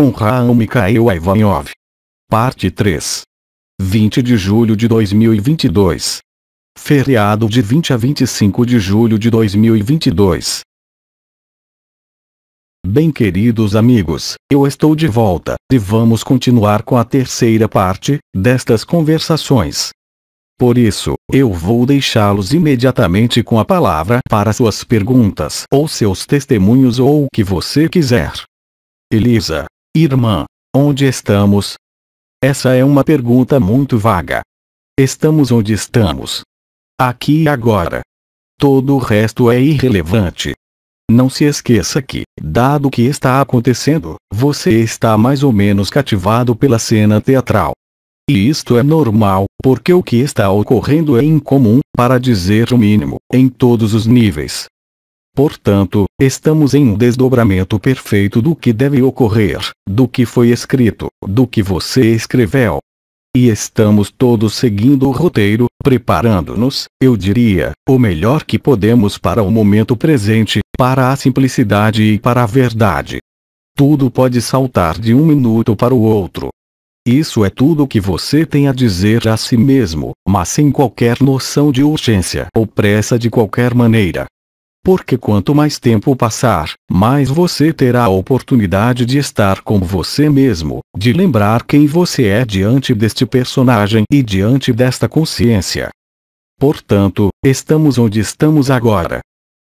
com Raul Mikhail Ivanov. Parte 3. 20 de julho de 2022. Feriado de 20 a 25 de julho de 2022. Bem queridos amigos, eu estou de volta, e vamos continuar com a terceira parte, destas conversações. Por isso, eu vou deixá-los imediatamente com a palavra para suas perguntas ou seus testemunhos ou o que você quiser. Elisa, Irmã, onde estamos? Essa é uma pergunta muito vaga. Estamos onde estamos. Aqui e agora. Todo o resto é irrelevante. Não se esqueça que, dado o que está acontecendo, você está mais ou menos cativado pela cena teatral. E isto é normal, porque o que está ocorrendo é incomum, para dizer o mínimo, em todos os níveis. Portanto, estamos em um desdobramento perfeito do que deve ocorrer, do que foi escrito, do que você escreveu. E estamos todos seguindo o roteiro, preparando-nos, eu diria, o melhor que podemos para o momento presente, para a simplicidade e para a verdade. Tudo pode saltar de um minuto para o outro. Isso é tudo o que você tem a dizer a si mesmo, mas sem qualquer noção de urgência ou pressa de qualquer maneira. Porque quanto mais tempo passar, mais você terá a oportunidade de estar com você mesmo, de lembrar quem você é diante deste personagem e diante desta consciência. Portanto, estamos onde estamos agora,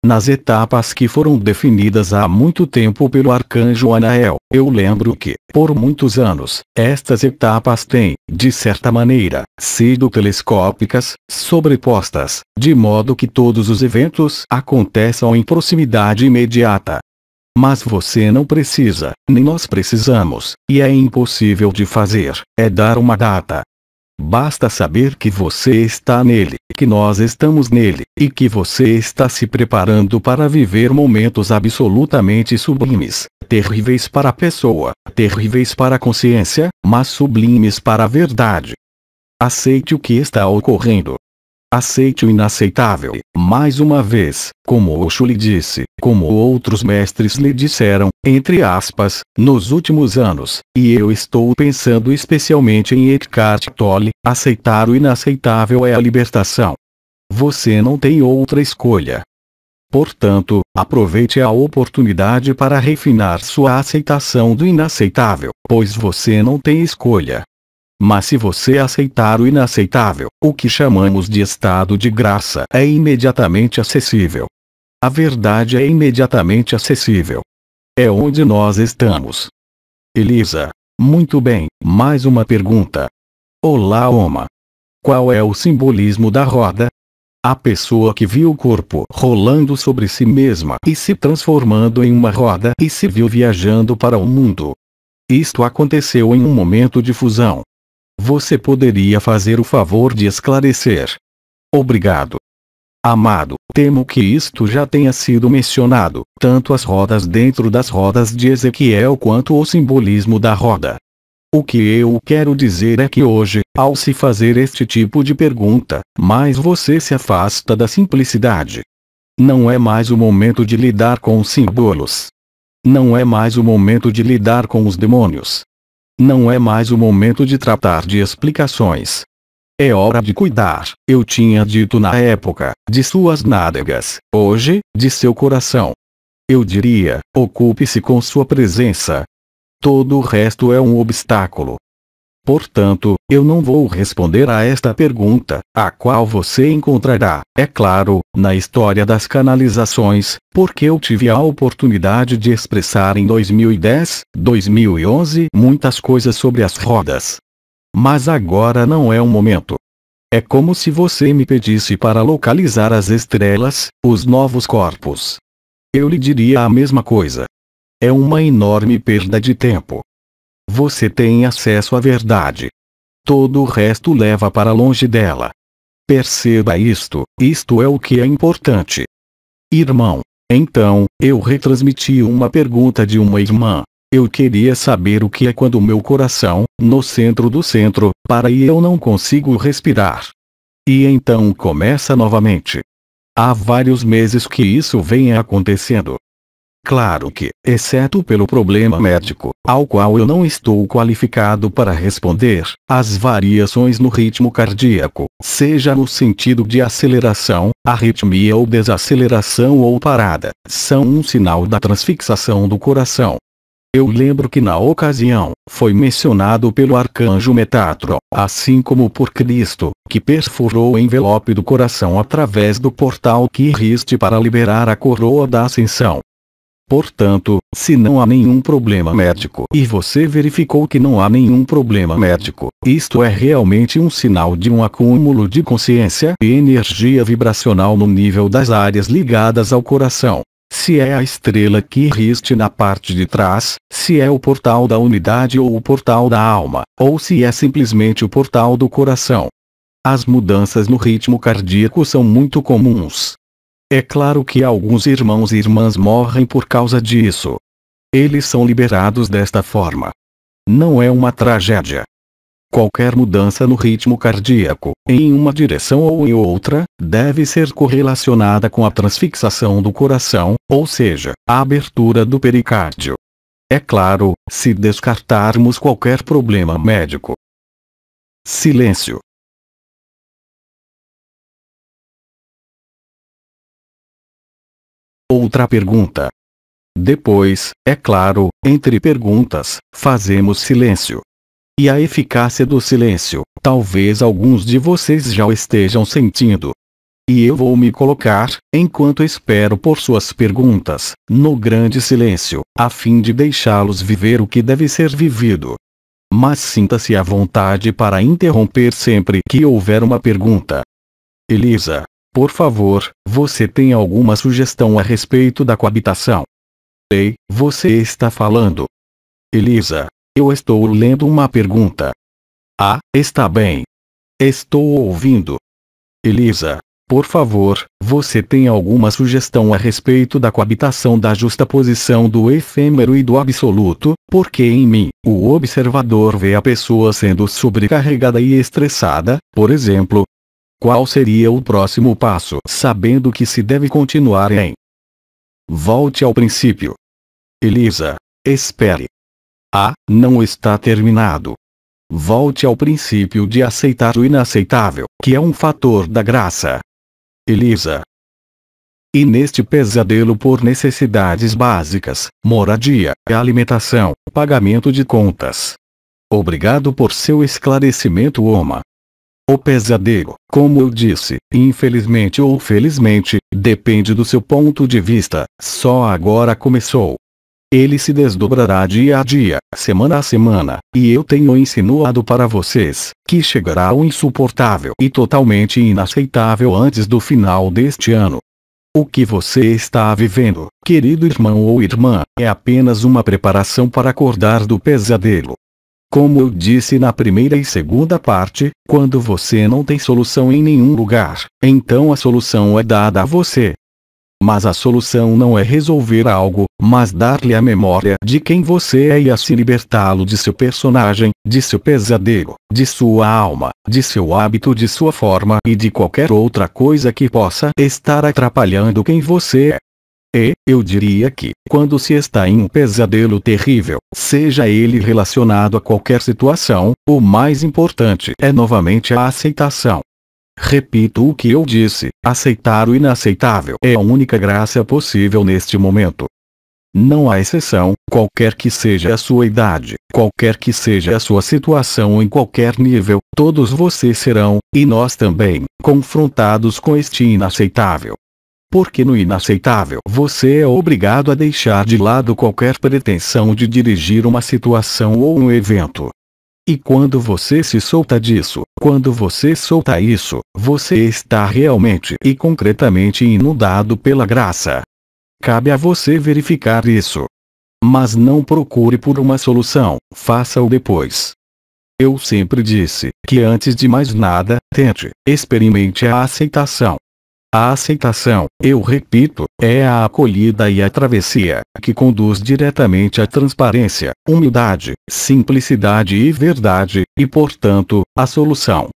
nas etapas que foram definidas há muito tempo pelo arcanjo Anael. Eu lembro que, por muitos anos, estas etapas têm, de certa maneira, sido telescópicas, sobrepostas, de modo que todos os eventos aconteçam em proximidade imediata. Mas você não precisa, nem nós precisamos, e é impossível de fazer, é dar uma data, Basta saber que você está nele, que nós estamos nele, e que você está se preparando para viver momentos absolutamente sublimes, terríveis para a pessoa, terríveis para a consciência, mas sublimes para a verdade. Aceite o que está ocorrendo, aceite o inaceitável. Mais uma vez, como Osho lhe disse, como outros mestres lhe disseram, entre aspas, nos últimos anos, e eu estou pensando especialmente em Eckhart Tolle, aceitar o inaceitável é a libertação. Você não tem outra escolha. Portanto, aproveite a oportunidade para refinar sua aceitação do inaceitável, pois você não tem escolha. Mas se você aceitar o inaceitável, o que chamamos de estado de graça é imediatamente acessível. A verdade é imediatamente acessível. É onde nós estamos. Elisa. Muito bem, mais uma pergunta. Olá, Oma. Qual é o simbolismo da roda? A pessoa que viu o corpo rolando sobre si mesma e se transformando em uma roda e se viu viajando para o mundo. Isto aconteceu em um momento de fusão, você poderia fazer o favor de esclarecer. Obrigado. Amado, temo que isto já tenha sido mencionado, tanto as rodas dentro das rodas de Ezequiel quanto o simbolismo da roda. O que eu quero dizer é que hoje, ao se fazer este tipo de pergunta, mais você se afasta da simplicidade. Não é mais o momento de lidar com os símbolos. Não é mais o momento de lidar com os demônios. Não é mais o momento de tratar de explicações. É hora de cuidar, eu tinha dito na época, de suas nádegas, hoje, de seu coração. Eu diria, ocupe-se com sua presença. Todo o resto é um obstáculo. Portanto, eu não vou responder a esta pergunta, a qual você encontrará, é claro, na história das canalizações, porque eu tive a oportunidade de expressar em 2010, 2011 muitas coisas sobre as rodas. Mas agora não é o momento. É como se você me pedisse para localizar as estrelas, os novos corpos. Eu lhe diria a mesma coisa. É uma enorme perda de tempo você tem acesso à verdade. Todo o resto leva para longe dela. Perceba isto, isto é o que é importante. Irmão, então, eu retransmiti uma pergunta de uma irmã. Eu queria saber o que é quando meu coração, no centro do centro, para e eu não consigo respirar. E então começa novamente. Há vários meses que isso vem acontecendo. Claro que, exceto pelo problema médico, ao qual eu não estou qualificado para responder, as variações no ritmo cardíaco, seja no sentido de aceleração, arritmia ou desaceleração ou parada, são um sinal da transfixação do coração. Eu lembro que na ocasião, foi mencionado pelo arcanjo Metatron, assim como por Cristo, que perfurou o envelope do coração através do portal que riste para liberar a coroa da ascensão. Portanto, se não há nenhum problema médico e você verificou que não há nenhum problema médico, isto é realmente um sinal de um acúmulo de consciência e energia vibracional no nível das áreas ligadas ao coração. Se é a estrela que riste na parte de trás, se é o portal da unidade ou o portal da alma, ou se é simplesmente o portal do coração. As mudanças no ritmo cardíaco são muito comuns, é claro que alguns irmãos e irmãs morrem por causa disso. Eles são liberados desta forma. Não é uma tragédia. Qualquer mudança no ritmo cardíaco, em uma direção ou em outra, deve ser correlacionada com a transfixação do coração, ou seja, a abertura do pericárdio. É claro, se descartarmos qualquer problema médico. Silêncio. Outra pergunta. Depois, é claro, entre perguntas, fazemos silêncio. E a eficácia do silêncio, talvez alguns de vocês já estejam sentindo. E eu vou me colocar, enquanto espero por suas perguntas, no grande silêncio, a fim de deixá-los viver o que deve ser vivido. Mas sinta-se à vontade para interromper sempre que houver uma pergunta. Elisa, por favor, você tem alguma sugestão a respeito da coabitação? Ei, você está falando. Elisa, eu estou lendo uma pergunta. Ah, está bem. Estou ouvindo. Elisa, por favor, você tem alguma sugestão a respeito da coabitação da justa posição do efêmero e do absoluto? Porque em mim, o observador vê a pessoa sendo sobrecarregada e estressada, por exemplo, qual seria o próximo passo? Sabendo que se deve continuar em. Volte ao princípio. Elisa, espere. Ah, não está terminado. Volte ao princípio de aceitar o inaceitável, que é um fator da graça. Elisa. E neste pesadelo por necessidades básicas, moradia, alimentação, pagamento de contas. Obrigado por seu esclarecimento, Oma. O pesadelo, como eu disse, infelizmente ou felizmente, depende do seu ponto de vista, só agora começou. Ele se desdobrará dia a dia, semana a semana, e eu tenho insinuado para vocês que chegará ao insuportável e totalmente inaceitável antes do final deste ano. O que você está vivendo, querido irmão ou irmã, é apenas uma preparação para acordar do pesadelo, como eu disse na primeira e segunda parte, quando você não tem solução em nenhum lugar, então a solução é dada a você. Mas a solução não é resolver algo, mas dar-lhe a memória de quem você é e assim libertá-lo de seu personagem, de seu pesadelo, de sua alma, de seu hábito, de sua forma e de qualquer outra coisa que possa estar atrapalhando quem você é. E, eu diria que, quando se está em um pesadelo terrível, seja ele relacionado a qualquer situação, o mais importante é novamente a aceitação. Repito o que eu disse: aceitar o inaceitável é a única graça possível neste momento. Não há exceção, qualquer que seja a sua idade, qualquer que seja a sua situação em qualquer nível, todos vocês serão, e nós também, confrontados com este inaceitável. Porque no inaceitável você é obrigado a deixar de lado qualquer pretensão de dirigir uma situação ou um evento. E quando você se solta disso, quando você solta isso, você está realmente e concretamente inundado pela graça. Cabe a você verificar isso. Mas não procure por uma solução, faça-o depois. Eu sempre disse que antes de mais nada, tente, experimente a aceitação, a aceitação, eu repito, é a acolhida e a travessia, que conduz diretamente à transparência, humildade, simplicidade e verdade, e portanto, à solução.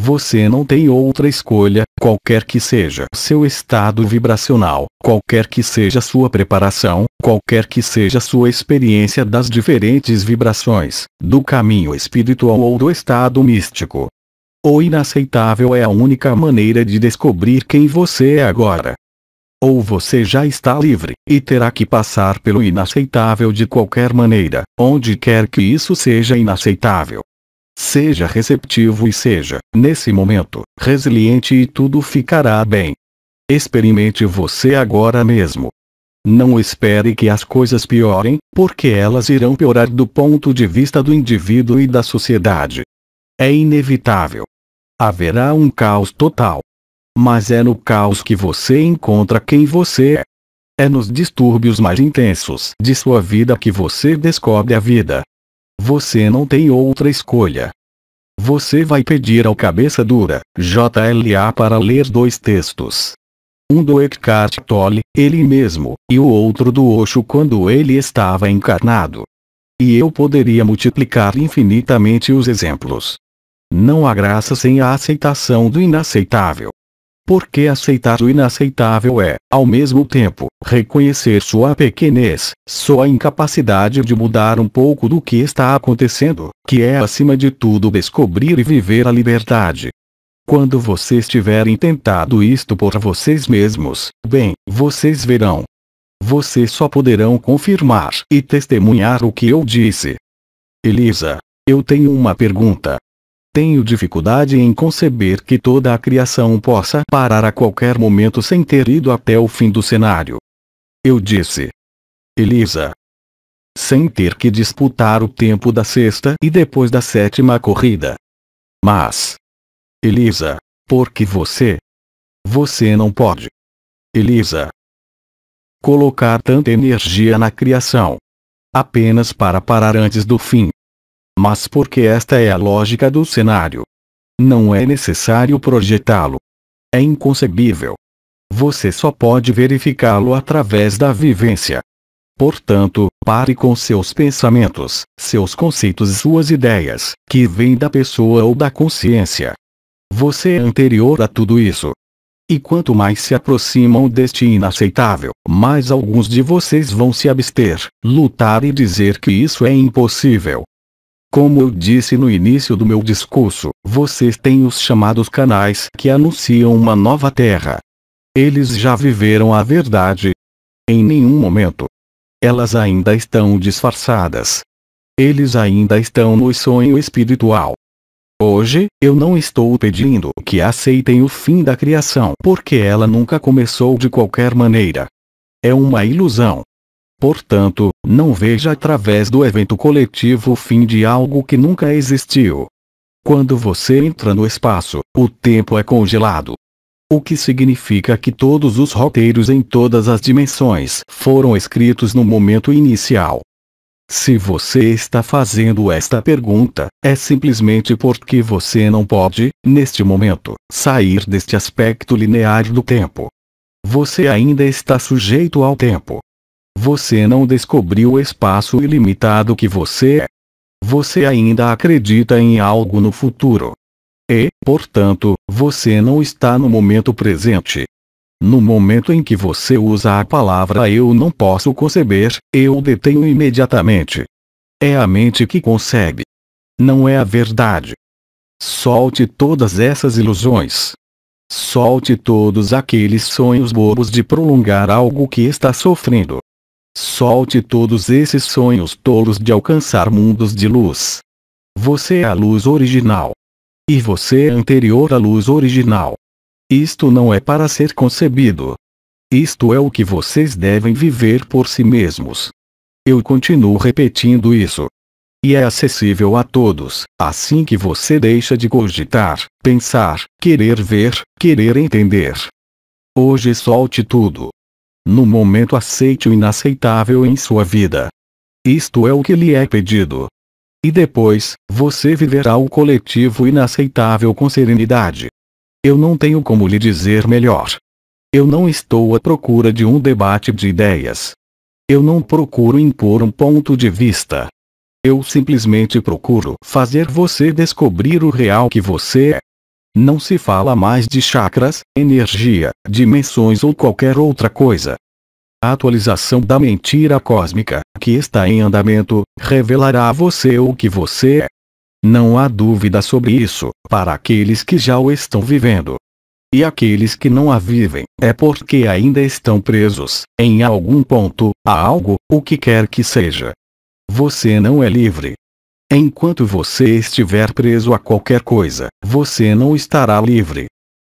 Você não tem outra escolha, qualquer que seja seu estado vibracional, qualquer que seja sua preparação, qualquer que seja sua experiência das diferentes vibrações, do caminho espiritual ou do estado místico, ou inaceitável é a única maneira de descobrir quem você é agora. Ou você já está livre, e terá que passar pelo inaceitável de qualquer maneira, onde quer que isso seja inaceitável. Seja receptivo e seja, nesse momento, resiliente e tudo ficará bem. Experimente você agora mesmo. Não espere que as coisas piorem, porque elas irão piorar do ponto de vista do indivíduo e da sociedade. É inevitável. Haverá um caos total. Mas é no caos que você encontra quem você é. É nos distúrbios mais intensos de sua vida que você descobre a vida. Você não tem outra escolha. Você vai pedir ao Cabeça Dura, JLA para ler dois textos. Um do Eckhart Tolle, ele mesmo, e o outro do Osho quando ele estava encarnado. E eu poderia multiplicar infinitamente os exemplos. Não há graça sem a aceitação do inaceitável. Porque aceitar o inaceitável é, ao mesmo tempo, reconhecer sua pequenez, sua incapacidade de mudar um pouco do que está acontecendo, que é acima de tudo descobrir e viver a liberdade. Quando vocês tiverem tentado isto por vocês mesmos, bem, vocês verão. Vocês só poderão confirmar e testemunhar o que eu disse. Elisa, eu tenho uma pergunta. Tenho dificuldade em conceber que toda a criação possa parar a qualquer momento sem ter ido até o fim do cenário. Eu disse. Elisa. Sem ter que disputar o tempo da sexta e depois da sétima corrida. Mas. Elisa. por que você. Você não pode. Elisa. Colocar tanta energia na criação. Apenas para parar antes do fim mas porque esta é a lógica do cenário. Não é necessário projetá-lo. É inconcebível. Você só pode verificá-lo através da vivência. Portanto, pare com seus pensamentos, seus conceitos e suas ideias, que vêm da pessoa ou da consciência. Você é anterior a tudo isso. E quanto mais se aproximam deste inaceitável, mais alguns de vocês vão se abster, lutar e dizer que isso é impossível. Como eu disse no início do meu discurso, vocês têm os chamados canais que anunciam uma nova terra. Eles já viveram a verdade. Em nenhum momento. Elas ainda estão disfarçadas. Eles ainda estão no sonho espiritual. Hoje, eu não estou pedindo que aceitem o fim da criação porque ela nunca começou de qualquer maneira. É uma ilusão. Portanto, não veja através do evento coletivo o fim de algo que nunca existiu. Quando você entra no espaço, o tempo é congelado. O que significa que todos os roteiros em todas as dimensões foram escritos no momento inicial. Se você está fazendo esta pergunta, é simplesmente porque você não pode, neste momento, sair deste aspecto linear do tempo. Você ainda está sujeito ao tempo. Você não descobriu o espaço ilimitado que você é. Você ainda acredita em algo no futuro. E, portanto, você não está no momento presente. No momento em que você usa a palavra eu não posso conceber, eu detenho imediatamente. É a mente que concebe. Não é a verdade. Solte todas essas ilusões. Solte todos aqueles sonhos bobos de prolongar algo que está sofrendo. Solte todos esses sonhos tolos de alcançar mundos de luz. Você é a luz original. E você é anterior à luz original. Isto não é para ser concebido. Isto é o que vocês devem viver por si mesmos. Eu continuo repetindo isso. E é acessível a todos, assim que você deixa de cogitar, pensar, querer ver, querer entender. Hoje solte tudo no momento aceite o inaceitável em sua vida. Isto é o que lhe é pedido. E depois, você viverá o coletivo inaceitável com serenidade. Eu não tenho como lhe dizer melhor. Eu não estou à procura de um debate de ideias. Eu não procuro impor um ponto de vista. Eu simplesmente procuro fazer você descobrir o real que você é. Não se fala mais de chakras, energia, dimensões ou qualquer outra coisa. A atualização da mentira cósmica, que está em andamento, revelará a você o que você é. Não há dúvida sobre isso, para aqueles que já o estão vivendo. E aqueles que não a vivem, é porque ainda estão presos, em algum ponto, a algo, o que quer que seja. Você não é livre, Enquanto você estiver preso a qualquer coisa, você não estará livre.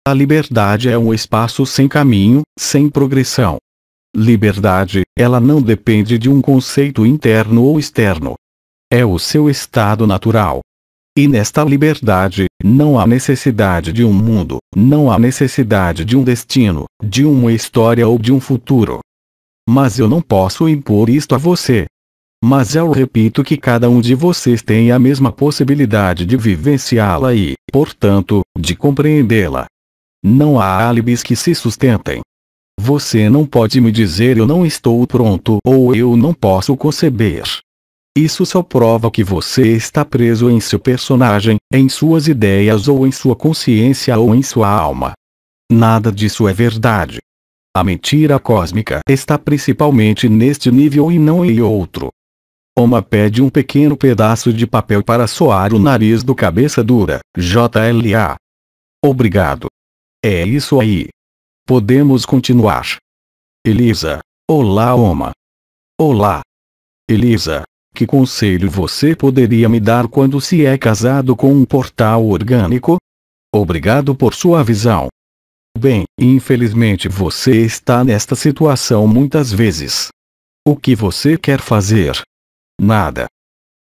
A liberdade é um espaço sem caminho, sem progressão. Liberdade, ela não depende de um conceito interno ou externo. É o seu estado natural. E nesta liberdade, não há necessidade de um mundo, não há necessidade de um destino, de uma história ou de um futuro. Mas eu não posso impor isto a você, mas eu repito que cada um de vocês tem a mesma possibilidade de vivenciá-la e, portanto, de compreendê-la. Não há álibis que se sustentem. Você não pode me dizer eu não estou pronto ou eu não posso conceber. Isso só prova que você está preso em seu personagem, em suas ideias ou em sua consciência ou em sua alma. Nada disso é verdade. A mentira cósmica está principalmente neste nível e não em outro. Oma pede um pequeno pedaço de papel para soar o nariz do cabeça dura, JLA. Obrigado. É isso aí. Podemos continuar. Elisa. Olá Oma. Olá. Elisa. Que conselho você poderia me dar quando se é casado com um portal orgânico? Obrigado por sua visão. Bem, infelizmente você está nesta situação muitas vezes. O que você quer fazer? nada.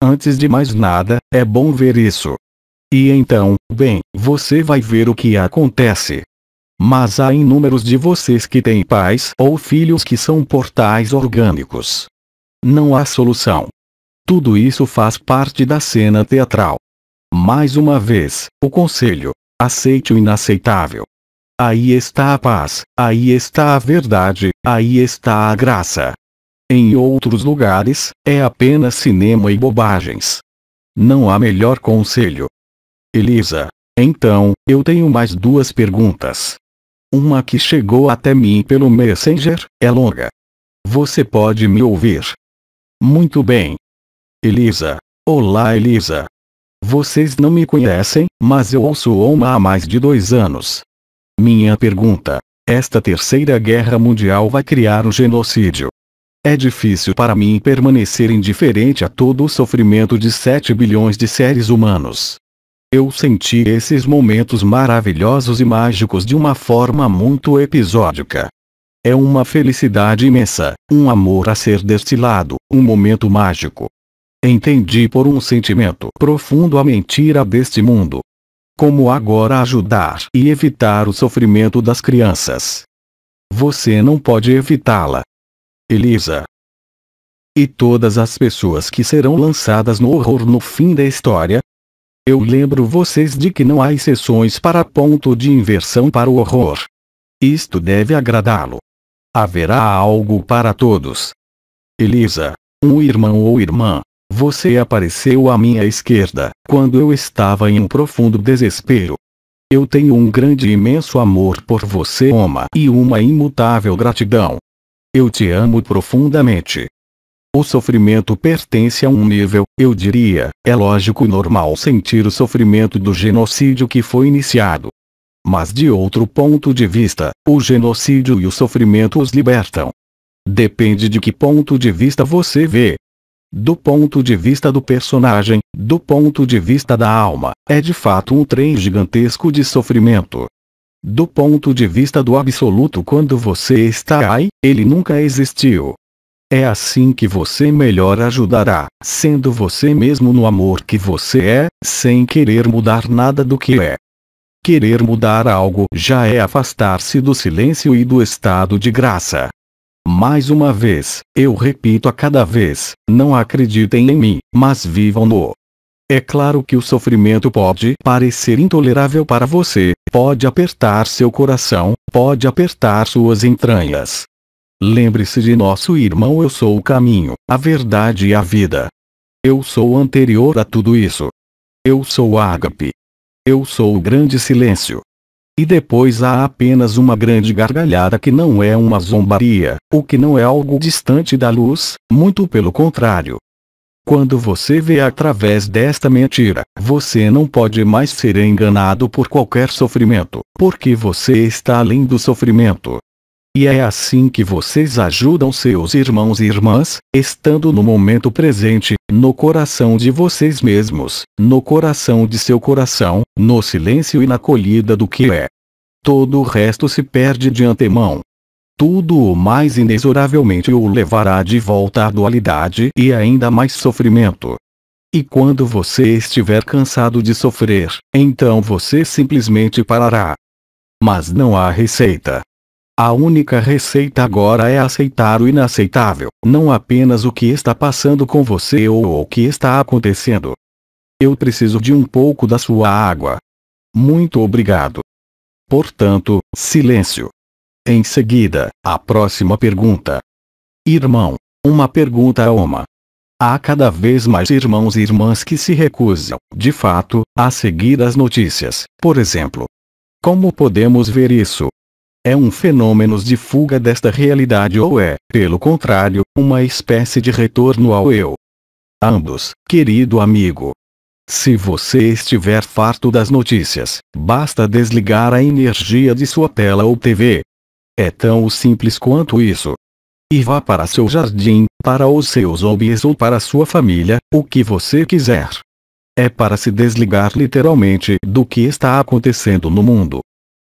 Antes de mais nada, é bom ver isso. E então, bem, você vai ver o que acontece. Mas há inúmeros de vocês que têm pais ou filhos que são portais orgânicos. Não há solução. Tudo isso faz parte da cena teatral. Mais uma vez, o conselho: aceite o inaceitável. Aí está a paz, aí está a verdade, aí está a graça em outros lugares, é apenas cinema e bobagens. Não há melhor conselho. Elisa, então, eu tenho mais duas perguntas. Uma que chegou até mim pelo Messenger, é longa. Você pode me ouvir? Muito bem. Elisa. Olá Elisa. Vocês não me conhecem, mas eu ouço OMA há mais de dois anos. Minha pergunta. Esta terceira guerra mundial vai criar um genocídio. É difícil para mim permanecer indiferente a todo o sofrimento de 7 bilhões de seres humanos. Eu senti esses momentos maravilhosos e mágicos de uma forma muito episódica. É uma felicidade imensa, um amor a ser destilado, um momento mágico. Entendi por um sentimento profundo a mentira deste mundo. Como agora ajudar e evitar o sofrimento das crianças? Você não pode evitá-la, Elisa. E todas as pessoas que serão lançadas no horror no fim da história? Eu lembro vocês de que não há exceções para ponto de inversão para o horror. Isto deve agradá-lo. Haverá algo para todos. Elisa, um irmão ou irmã, você apareceu à minha esquerda quando eu estava em um profundo desespero. Eu tenho um grande e imenso amor por você, Oma, e uma imutável gratidão. Eu te amo profundamente. O sofrimento pertence a um nível, eu diria, é lógico e normal sentir o sofrimento do genocídio que foi iniciado. Mas de outro ponto de vista, o genocídio e o sofrimento os libertam. Depende de que ponto de vista você vê. Do ponto de vista do personagem, do ponto de vista da alma, é de fato um trem gigantesco de sofrimento, do ponto de vista do absoluto quando você está aí, ele nunca existiu. É assim que você melhor ajudará, sendo você mesmo no amor que você é, sem querer mudar nada do que é. Querer mudar algo já é afastar-se do silêncio e do estado de graça. Mais uma vez, eu repito a cada vez: não acreditem em mim, mas vivam no. É claro que o sofrimento pode parecer intolerável para você, pode apertar seu coração, pode apertar suas entranhas. Lembre-se de nosso irmão Eu sou o caminho, a verdade e a vida. Eu sou anterior a tudo isso. Eu sou o ágape. Eu sou o grande silêncio. E depois há apenas uma grande gargalhada que não é uma zombaria, o que não é algo distante da luz, muito pelo contrário, quando você vê através desta mentira, você não pode mais ser enganado por qualquer sofrimento, porque você está além do sofrimento. E é assim que vocês ajudam seus irmãos e irmãs, estando no momento presente, no coração de vocês mesmos, no coração de seu coração, no silêncio e na colhida do que é. Todo o resto se perde de antemão tudo o mais inexoravelmente o levará de volta à dualidade e ainda mais sofrimento. E quando você estiver cansado de sofrer, então você simplesmente parará. Mas não há receita. A única receita agora é aceitar o inaceitável, não apenas o que está passando com você ou o que está acontecendo. Eu preciso de um pouco da sua água. Muito obrigado. Portanto, silêncio. Em seguida, a próxima pergunta. Irmão, uma pergunta a uma. Há cada vez mais irmãos e irmãs que se recusam, de fato, a seguir as notícias, por exemplo. Como podemos ver isso? É um fenômeno de fuga desta realidade ou é, pelo contrário, uma espécie de retorno ao eu? Ambos, querido amigo. Se você estiver farto das notícias, basta desligar a energia de sua tela ou TV, é tão simples quanto isso. E vá para seu jardim, para os seus hobbies ou para sua família, o que você quiser. É para se desligar literalmente do que está acontecendo no mundo.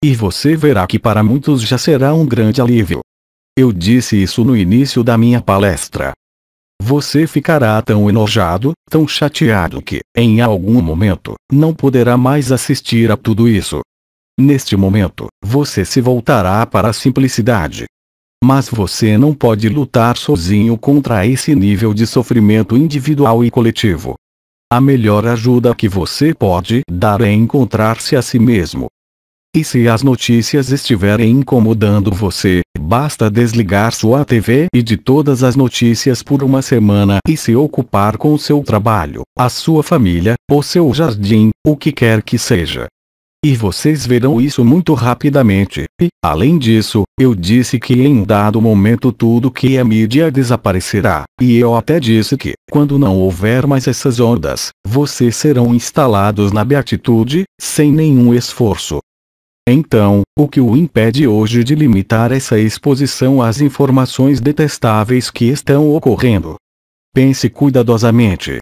E você verá que para muitos já será um grande alívio. Eu disse isso no início da minha palestra. Você ficará tão enojado, tão chateado que, em algum momento, não poderá mais assistir a tudo isso, Neste momento, você se voltará para a simplicidade. Mas você não pode lutar sozinho contra esse nível de sofrimento individual e coletivo. A melhor ajuda que você pode dar é encontrar-se a si mesmo. E se as notícias estiverem incomodando você, basta desligar sua TV e de todas as notícias por uma semana e se ocupar com seu trabalho, a sua família, o seu jardim, o que quer que seja. E vocês verão isso muito rapidamente. E, além disso, eu disse que em um dado momento tudo que é mídia desaparecerá. E eu até disse que, quando não houver mais essas ondas, vocês serão instalados na beatitude, sem nenhum esforço. Então, o que o impede hoje de limitar essa exposição às informações detestáveis que estão ocorrendo? Pense cuidadosamente.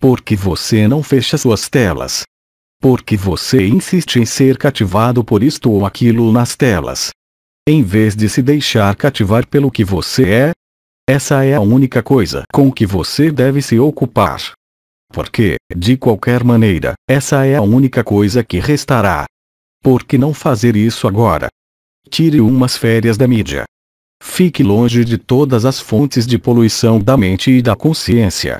Porque você não fecha suas telas, porque você insiste em ser cativado por isto ou aquilo nas telas. Em vez de se deixar cativar pelo que você é, essa é a única coisa com que você deve se ocupar. Porque, de qualquer maneira, essa é a única coisa que restará. Por que não fazer isso agora? Tire umas férias da mídia. Fique longe de todas as fontes de poluição da mente e da consciência.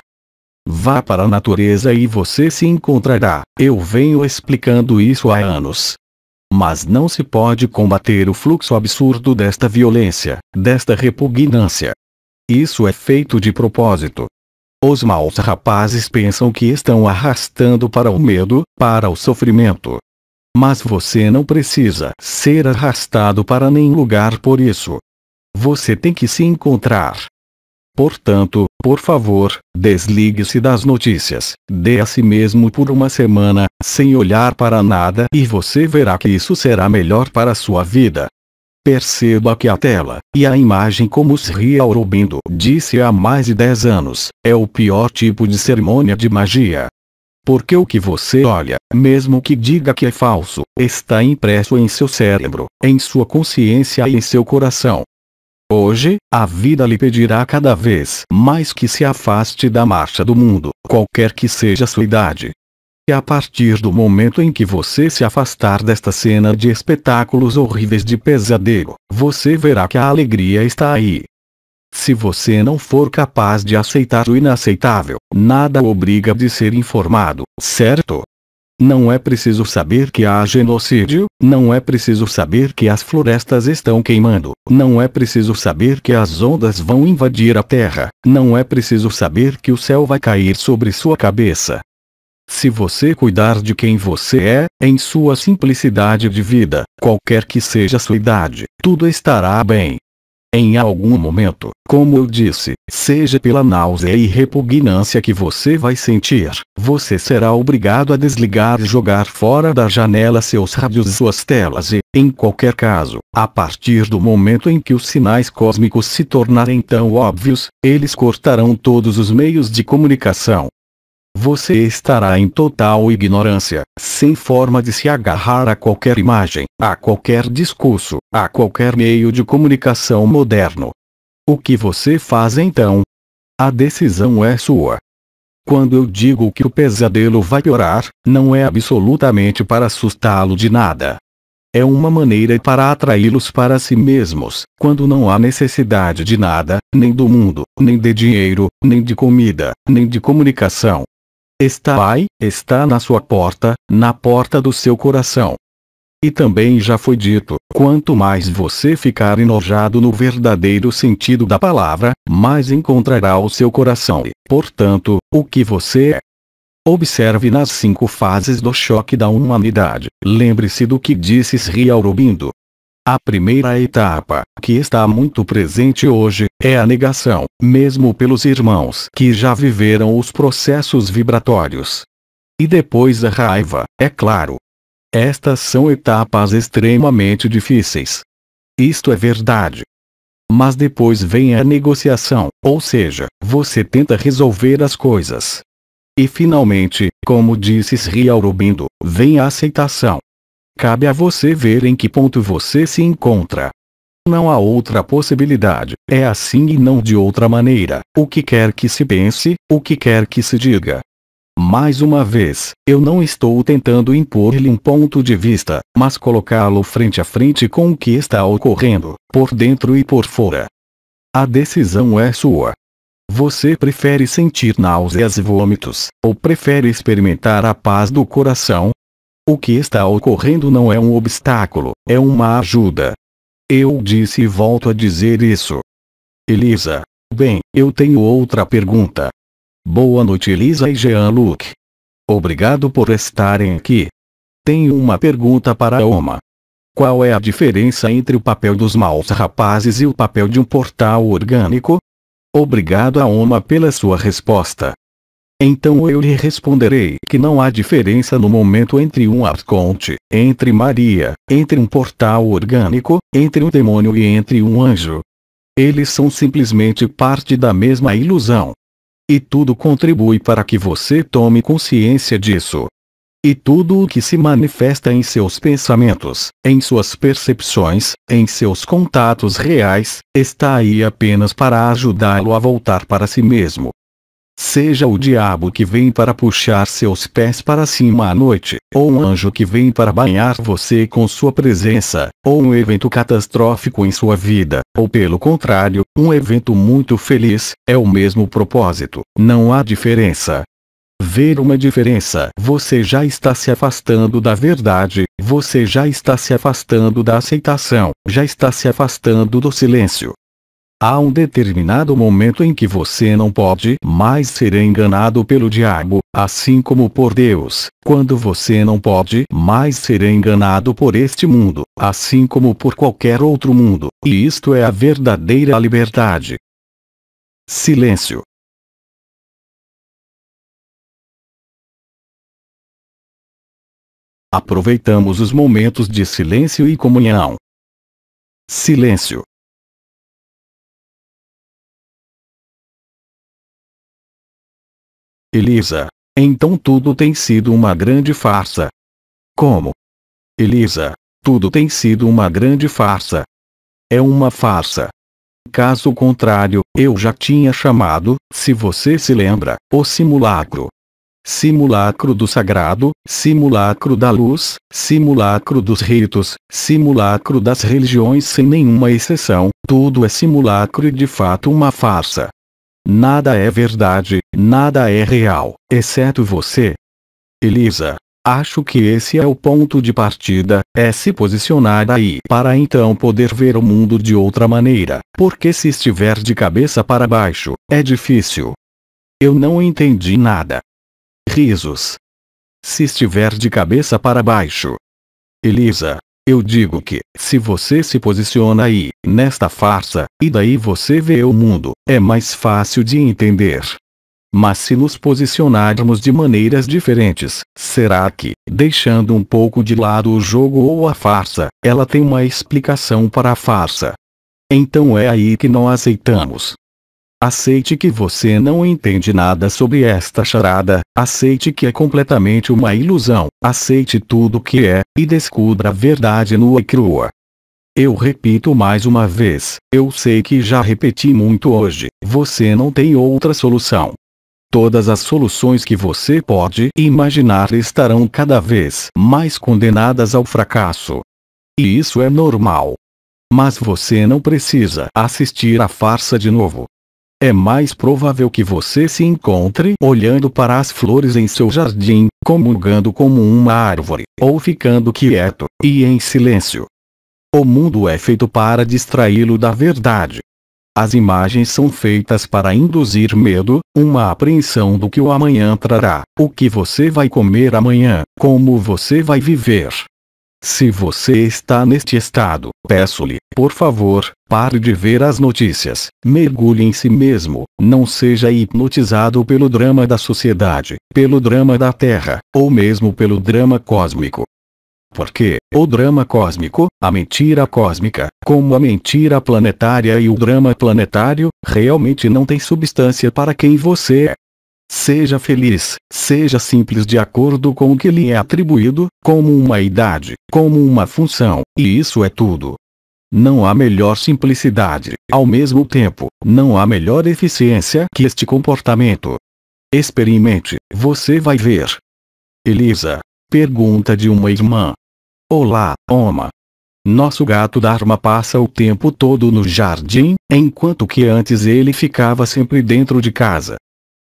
Vá para a natureza e você se encontrará. Eu venho explicando isso há anos. Mas não se pode combater o fluxo absurdo desta violência, desta repugnância. Isso é feito de propósito. Os maus rapazes pensam que estão arrastando para o medo, para o sofrimento. Mas você não precisa ser arrastado para nenhum lugar por isso. Você tem que se encontrar. Portanto, por favor, desligue-se das notícias, dê a si mesmo por uma semana, sem olhar para nada e você verá que isso será melhor para sua vida. Perceba que a tela, e a imagem como Sri Aurobindo disse há mais de 10 anos, é o pior tipo de cerimônia de magia. Porque o que você olha, mesmo que diga que é falso, está impresso em seu cérebro, em sua consciência e em seu coração. Hoje, a vida lhe pedirá cada vez mais que se afaste da marcha do mundo, qualquer que seja sua idade. E a partir do momento em que você se afastar desta cena de espetáculos horríveis de pesadelo, você verá que a alegria está aí. Se você não for capaz de aceitar o inaceitável, nada obriga de ser informado, certo? Não é preciso saber que há genocídio, não é preciso saber que as florestas estão queimando, não é preciso saber que as ondas vão invadir a terra, não é preciso saber que o céu vai cair sobre sua cabeça. Se você cuidar de quem você é, em sua simplicidade de vida, qualquer que seja sua idade, tudo estará bem. Em algum momento, como eu disse, seja pela náusea e repugnância que você vai sentir, você será obrigado a desligar e jogar fora da janela seus rádios e suas telas e, em qualquer caso, a partir do momento em que os sinais cósmicos se tornarem tão óbvios, eles cortarão todos os meios de comunicação, você estará em total ignorância, sem forma de se agarrar a qualquer imagem, a qualquer discurso, a qualquer meio de comunicação moderno. O que você faz então? A decisão é sua. Quando eu digo que o pesadelo vai piorar, não é absolutamente para assustá-lo de nada. É uma maneira para atraí-los para si mesmos, quando não há necessidade de nada, nem do mundo, nem de dinheiro, nem de comida, nem de comunicação, Está Pai, está na sua porta, na porta do seu coração. E também já foi dito, quanto mais você ficar enojado no verdadeiro sentido da palavra, mais encontrará o seu coração e, portanto, o que você é. Observe nas cinco fases do choque da humanidade. Lembre-se do que disse Sri Aurobindo. A primeira etapa, que está muito presente hoje, é a negação, mesmo pelos irmãos que já viveram os processos vibratórios. E depois a raiva, é claro. Estas são etapas extremamente difíceis. Isto é verdade. Mas depois vem a negociação, ou seja, você tenta resolver as coisas. E finalmente, como disse Sri Aurobindo, vem a aceitação, Cabe a você ver em que ponto você se encontra. Não há outra possibilidade, é assim e não de outra maneira, o que quer que se pense, o que quer que se diga. Mais uma vez, eu não estou tentando impor-lhe um ponto de vista, mas colocá-lo frente a frente com o que está ocorrendo, por dentro e por fora. A decisão é sua. Você prefere sentir náuseas e vômitos, ou prefere experimentar a paz do coração, o que está ocorrendo não é um obstáculo, é uma ajuda. Eu disse e volto a dizer isso. Elisa. Bem, eu tenho outra pergunta. Boa noite Elisa e Jean-Luc. Obrigado por estarem aqui. Tenho uma pergunta para a Oma. Qual é a diferença entre o papel dos maus rapazes e o papel de um portal orgânico? Obrigado a Oma pela sua resposta. Então eu lhe responderei que não há diferença no momento entre um arconte, entre Maria, entre um portal orgânico, entre um demônio e entre um anjo. Eles são simplesmente parte da mesma ilusão. E tudo contribui para que você tome consciência disso. E tudo o que se manifesta em seus pensamentos, em suas percepções, em seus contatos reais, está aí apenas para ajudá-lo a voltar para si mesmo Seja o diabo que vem para puxar seus pés para cima à noite, ou um anjo que vem para banhar você com sua presença, ou um evento catastrófico em sua vida, ou pelo contrário, um evento muito feliz, é o mesmo propósito, não há diferença. Ver uma diferença. Você já está se afastando da verdade, você já está se afastando da aceitação, já está se afastando do silêncio, Há um determinado momento em que você não pode mais ser enganado pelo diabo, assim como por Deus, quando você não pode mais ser enganado por este mundo, assim como por qualquer outro mundo, e isto é a verdadeira liberdade. Silêncio. Aproveitamos os momentos de silêncio e comunhão. Silêncio. Elisa, então tudo tem sido uma grande farsa. Como? Elisa, tudo tem sido uma grande farsa. É uma farsa. Caso contrário, eu já tinha chamado, se você se lembra, o simulacro. Simulacro do sagrado, simulacro da luz, simulacro dos ritos, simulacro das religiões sem nenhuma exceção, tudo é simulacro e de fato uma farsa. Nada é verdade, nada é real, exceto você. Elisa, acho que esse é o ponto de partida, é se posicionar aí para então poder ver o mundo de outra maneira, porque se estiver de cabeça para baixo, é difícil. Eu não entendi nada. Risos. Se estiver de cabeça para baixo. Elisa, eu digo que, se você se posiciona aí, nesta farsa, e daí você vê o mundo, é mais fácil de entender. Mas se nos posicionarmos de maneiras diferentes, será que, deixando um pouco de lado o jogo ou a farsa, ela tem uma explicação para a farsa? Então é aí que não aceitamos, Aceite que você não entende nada sobre esta charada, aceite que é completamente uma ilusão, aceite tudo o que é, e descubra a verdade nua e crua. Eu repito mais uma vez, eu sei que já repeti muito hoje, você não tem outra solução. Todas as soluções que você pode imaginar estarão cada vez mais condenadas ao fracasso. E isso é normal. Mas você não precisa assistir à farsa de novo. É mais provável que você se encontre olhando para as flores em seu jardim, comungando como uma árvore, ou ficando quieto, e em silêncio. O mundo é feito para distraí-lo da verdade. As imagens são feitas para induzir medo, uma apreensão do que o amanhã trará, o que você vai comer amanhã, como você vai viver, se você está neste estado, peço-lhe, por favor, pare de ver as notícias, mergulhe em si mesmo, não seja hipnotizado pelo drama da sociedade, pelo drama da Terra, ou mesmo pelo drama cósmico. Porque, o drama cósmico, a mentira cósmica, como a mentira planetária e o drama planetário, realmente não tem substância para quem você é. Seja feliz, seja simples de acordo com o que lhe é atribuído, como uma idade, como uma função, e isso é tudo. Não há melhor simplicidade, ao mesmo tempo, não há melhor eficiência que este comportamento. Experimente, você vai ver. Elisa. Pergunta de uma irmã. Olá, Oma. Nosso gato Dharma passa o tempo todo no jardim, enquanto que antes ele ficava sempre dentro de casa.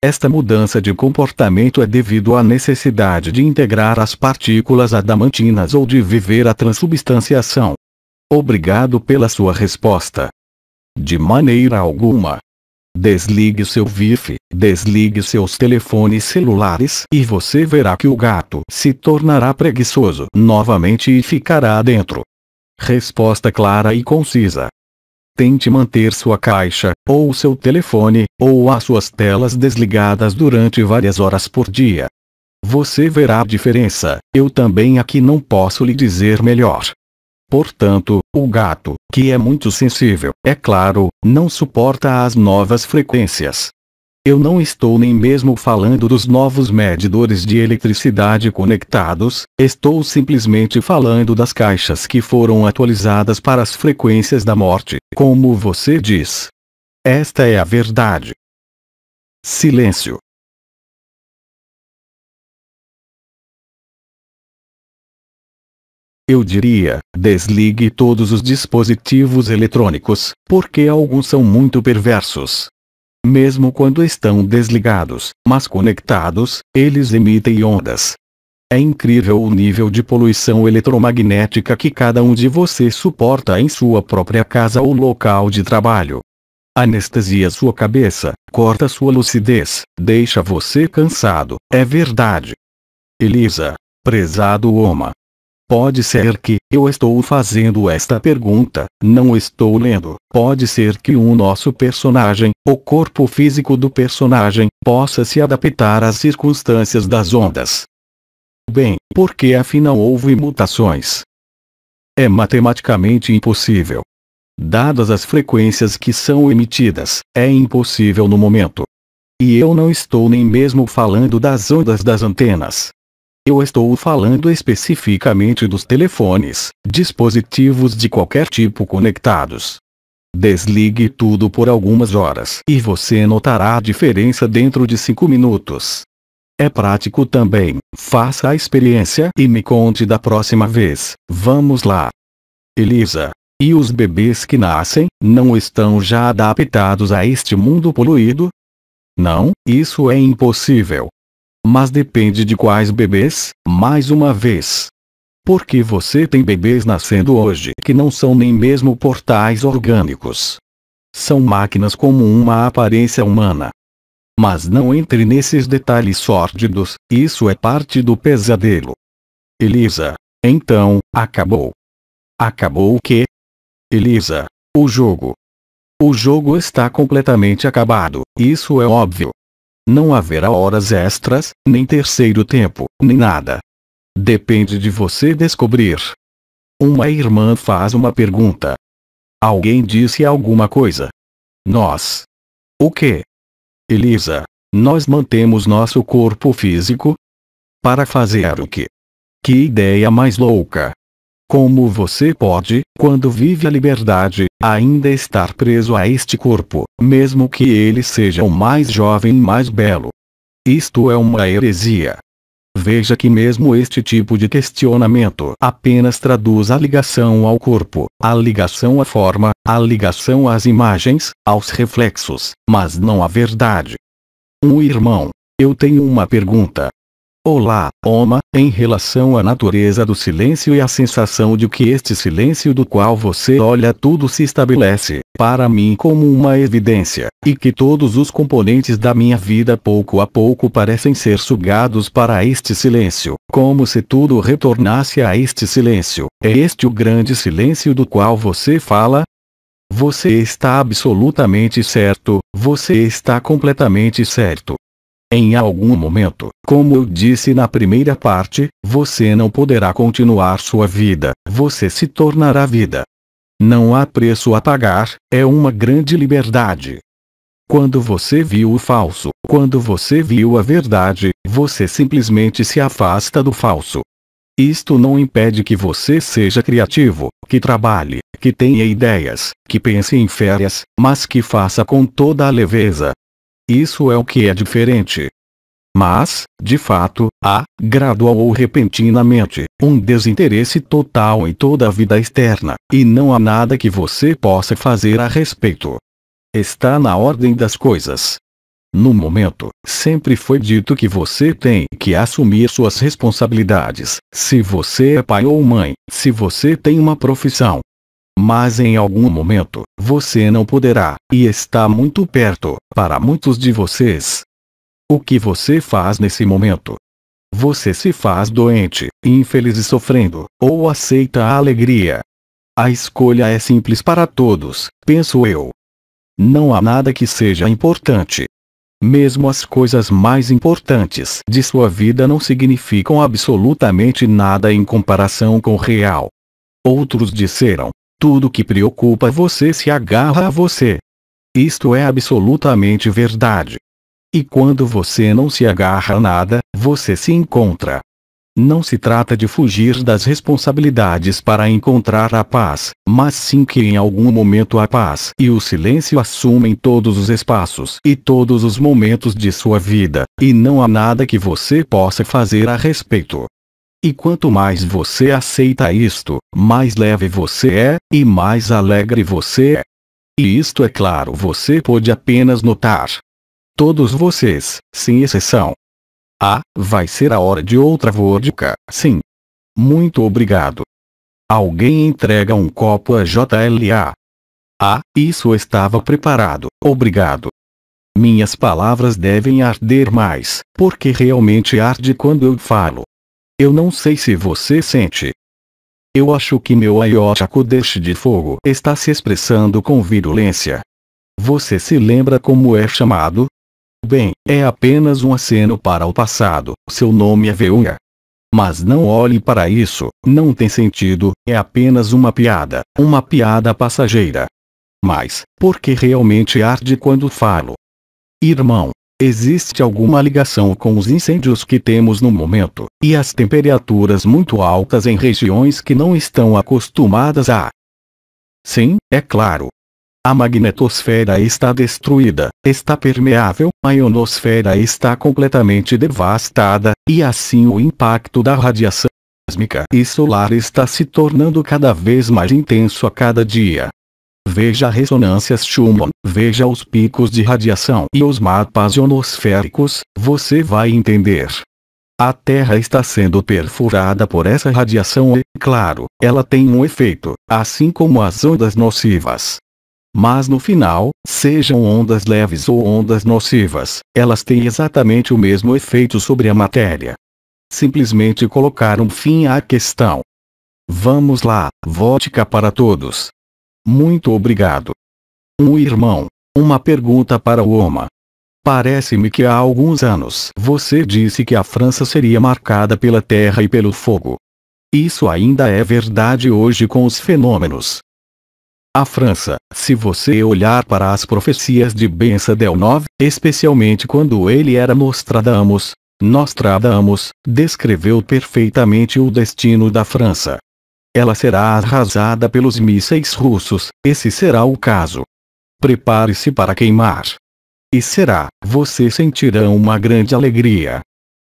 Esta mudança de comportamento é devido à necessidade de integrar as partículas adamantinas ou de viver a transubstanciação. Obrigado pela sua resposta. De maneira alguma. Desligue seu Wi-Fi, desligue seus telefones celulares e você verá que o gato se tornará preguiçoso novamente e ficará dentro. Resposta clara e concisa. Tente manter sua caixa, ou seu telefone, ou as suas telas desligadas durante várias horas por dia. Você verá a diferença, eu também aqui não posso lhe dizer melhor. Portanto, o gato, que é muito sensível, é claro, não suporta as novas frequências, eu não estou nem mesmo falando dos novos medidores de eletricidade conectados, estou simplesmente falando das caixas que foram atualizadas para as frequências da morte, como você diz. Esta é a verdade. Silêncio. Eu diria, desligue todos os dispositivos eletrônicos, porque alguns são muito perversos. Mesmo quando estão desligados, mas conectados, eles emitem ondas. É incrível o nível de poluição eletromagnética que cada um de vocês suporta em sua própria casa ou local de trabalho. Anestesia sua cabeça, corta sua lucidez, deixa você cansado, é verdade. Elisa, prezado Oma, Pode ser que, eu estou fazendo esta pergunta, não estou lendo. Pode ser que o nosso personagem, o corpo físico do personagem, possa se adaptar às circunstâncias das ondas. Bem, porque afinal houve mutações. É matematicamente impossível. Dadas as frequências que são emitidas, é impossível no momento. E eu não estou nem mesmo falando das ondas das antenas. Eu estou falando especificamente dos telefones, dispositivos de qualquer tipo conectados. Desligue tudo por algumas horas e você notará a diferença dentro de 5 minutos. É prático também, faça a experiência e me conte da próxima vez, vamos lá. Elisa. E os bebês que nascem, não estão já adaptados a este mundo poluído? Não, isso é impossível mas depende de quais bebês, mais uma vez. Porque você tem bebês nascendo hoje que não são nem mesmo portais orgânicos. São máquinas como uma aparência humana. Mas não entre nesses detalhes sórdidos, isso é parte do pesadelo. Elisa, então, acabou. Acabou o quê? Elisa, o jogo. O jogo está completamente acabado, isso é óbvio. Não haverá horas extras, nem terceiro tempo, nem nada. Depende de você descobrir. Uma irmã faz uma pergunta. Alguém disse alguma coisa. Nós. O que? Elisa, nós mantemos nosso corpo físico? Para fazer o quê? Que ideia mais louca! Como você pode, quando vive a liberdade, ainda estar preso a este corpo, mesmo que ele seja o mais jovem e mais belo? Isto é uma heresia. Veja que mesmo este tipo de questionamento apenas traduz a ligação ao corpo, a ligação à forma, a ligação às imagens, aos reflexos, mas não à verdade. Um irmão, eu tenho uma pergunta, Olá, Oma, em relação à natureza do silêncio e à sensação de que este silêncio do qual você olha tudo se estabelece, para mim como uma evidência, e que todos os componentes da minha vida pouco a pouco parecem ser sugados para este silêncio, como se tudo retornasse a este silêncio. É este o grande silêncio do qual você fala? Você está absolutamente certo, você está completamente certo. Em algum momento, como eu disse na primeira parte, você não poderá continuar sua vida, você se tornará vida. Não há preço a pagar, é uma grande liberdade. Quando você viu o falso, quando você viu a verdade, você simplesmente se afasta do falso. Isto não impede que você seja criativo, que trabalhe, que tenha ideias, que pense em férias, mas que faça com toda a leveza, isso é o que é diferente. Mas, de fato, há, gradual ou repentinamente, um desinteresse total em toda a vida externa, e não há nada que você possa fazer a respeito. Está na ordem das coisas. No momento, sempre foi dito que você tem que assumir suas responsabilidades, se você é pai ou mãe, se você tem uma profissão, mas em algum momento, você não poderá, e está muito perto, para muitos de vocês. O que você faz nesse momento? Você se faz doente, infeliz e sofrendo, ou aceita a alegria? A escolha é simples para todos, penso eu. Não há nada que seja importante. Mesmo as coisas mais importantes de sua vida não significam absolutamente nada em comparação com o real. Outros disseram, tudo que preocupa você se agarra a você. Isto é absolutamente verdade. E quando você não se agarra a nada, você se encontra. Não se trata de fugir das responsabilidades para encontrar a paz, mas sim que em algum momento a paz e o silêncio assumem todos os espaços e todos os momentos de sua vida, e não há nada que você possa fazer a respeito. E quanto mais você aceita isto, mais leve você é, e mais alegre você é. E isto é claro você pode apenas notar. Todos vocês, sem exceção. Ah, vai ser a hora de outra vodka, sim. Muito obrigado. Alguém entrega um copo a JLA. Ah, isso estava preparado, obrigado. Minhas palavras devem arder mais, porque realmente arde quando eu falo. Eu não sei se você sente. Eu acho que meu Ayosha Kodesh de fogo está se expressando com virulência. Você se lembra como é chamado? Bem, é apenas um aceno para o passado, seu nome é Veunga. Mas não olhe para isso, não tem sentido, é apenas uma piada, uma piada passageira. Mas, porque realmente arde quando falo. Irmão, Existe alguma ligação com os incêndios que temos no momento, e as temperaturas muito altas em regiões que não estão acostumadas a. Sim, é claro. A magnetosfera está destruída, está permeável, a ionosfera está completamente devastada, e assim o impacto da radiação cósmica e solar está se tornando cada vez mais intenso a cada dia. Veja ressonâncias Schumann, veja os picos de radiação e os mapas ionosféricos, você vai entender. A Terra está sendo perfurada por essa radiação e, claro, ela tem um efeito, assim como as ondas nocivas. Mas no final, sejam ondas leves ou ondas nocivas, elas têm exatamente o mesmo efeito sobre a matéria. Simplesmente colocar um fim à questão. Vamos lá, vodka para todos. Muito obrigado. Um irmão. Uma pergunta para o Oma. Parece-me que há alguns anos você disse que a França seria marcada pela terra e pelo fogo. Isso ainda é verdade hoje com os fenômenos. A França, se você olhar para as profecias de Bença Del 9, especialmente quando ele era Nostradamus, Nostradamus descreveu perfeitamente o destino da França ela será arrasada pelos mísseis russos, esse será o caso. Prepare-se para queimar. E será, você sentirá uma grande alegria.